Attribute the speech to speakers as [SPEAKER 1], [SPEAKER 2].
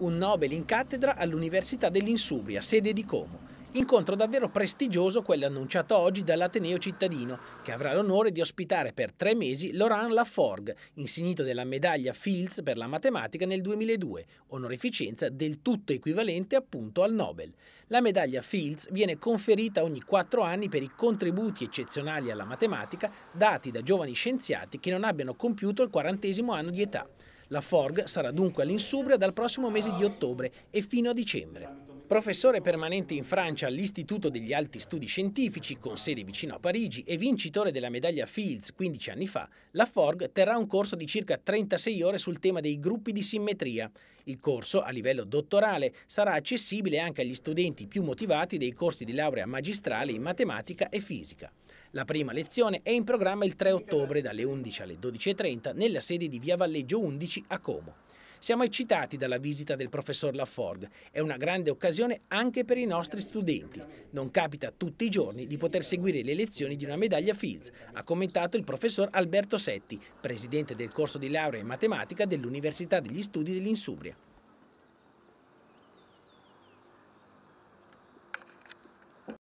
[SPEAKER 1] un Nobel in cattedra all'Università dell'Insubria, sede di Como. Incontro davvero prestigioso quello annunciato oggi dall'Ateneo cittadino, che avrà l'onore di ospitare per tre mesi Laurent Laforgue, insignito della medaglia Fields per la matematica nel 2002, onorificenza del tutto equivalente appunto al Nobel. La medaglia Fields viene conferita ogni quattro anni per i contributi eccezionali alla matematica dati da giovani scienziati che non abbiano compiuto il quarantesimo anno di età. La FORG sarà dunque all'Insubria dal prossimo mese di ottobre e fino a dicembre. Professore permanente in Francia all'Istituto degli Alti Studi Scientifici, con sede vicino a Parigi, e vincitore della medaglia Fields 15 anni fa, la Forg terrà un corso di circa 36 ore sul tema dei gruppi di simmetria. Il corso, a livello dottorale, sarà accessibile anche agli studenti più motivati dei corsi di laurea magistrale in matematica e fisica. La prima lezione è in programma il 3 ottobre dalle 11 alle 12.30 nella sede di Via Valleggio 11 a Como. Siamo eccitati dalla visita del professor Laforgue. È una grande occasione anche per i nostri studenti. Non capita tutti i giorni di poter seguire le lezioni di una medaglia Fields, ha commentato il professor Alberto Setti, presidente del corso di laurea in matematica dell'Università degli Studi dell'Insubria.